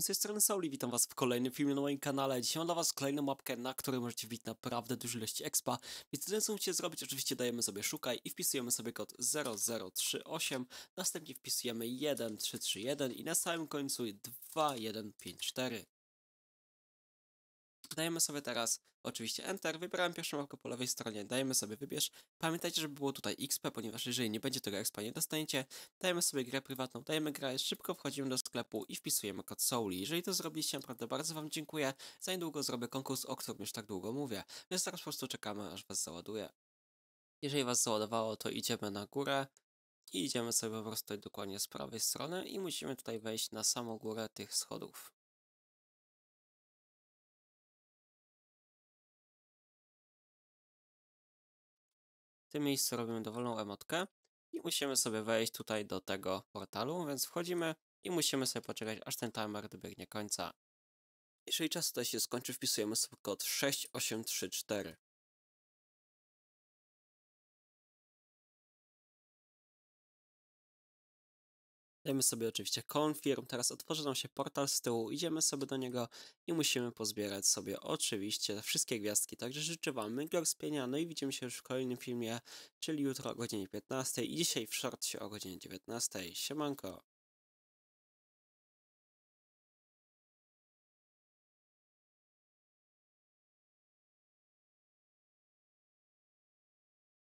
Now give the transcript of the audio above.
wszystkim, z tej strony witam was w kolejnym filmie na moim kanale. Dzisiaj mam dla was kolejną mapkę, na której możecie wbić naprawdę dużo ilości expa. Więc co chcecie zrobić, oczywiście dajemy sobie szukaj i wpisujemy sobie kod 0038, następnie wpisujemy 1331 i na samym końcu 2154. Dajemy sobie teraz oczywiście Enter, wybieram pierwszą mapkę po lewej stronie, dajemy sobie wybierz. Pamiętajcie, żeby było tutaj XP, ponieważ jeżeli nie będzie tego XP nie dostaniecie. Dajemy sobie grę prywatną, dajemy grę, szybko wchodzimy do sklepu i wpisujemy kod Souli. Jeżeli to zrobiliście, naprawdę bardzo Wam dziękuję. Za niedługo zrobię konkurs, o którym już tak długo mówię, więc teraz po prostu czekamy, aż Was załaduje. Jeżeli Was załadowało, to idziemy na górę i idziemy sobie po prostu dokładnie z prawej strony i musimy tutaj wejść na samą górę tych schodów. tym miejscu robimy dowolną emotkę i musimy sobie wejść tutaj do tego portalu, więc wchodzimy i musimy sobie poczekać, aż ten timer dobiegnie końca. Jeżeli czas tutaj się skończy, wpisujemy sobie kod 6834. Dajmy sobie oczywiście confirm, teraz otworzy nam się portal z tyłu, idziemy sobie do niego i musimy pozbierać sobie oczywiście wszystkie gwiazdki. Także życzę Wam miłego spienia, no i widzimy się już w kolejnym filmie, czyli jutro o godzinie 15 i dzisiaj w się o godzinie 19. Siemanko!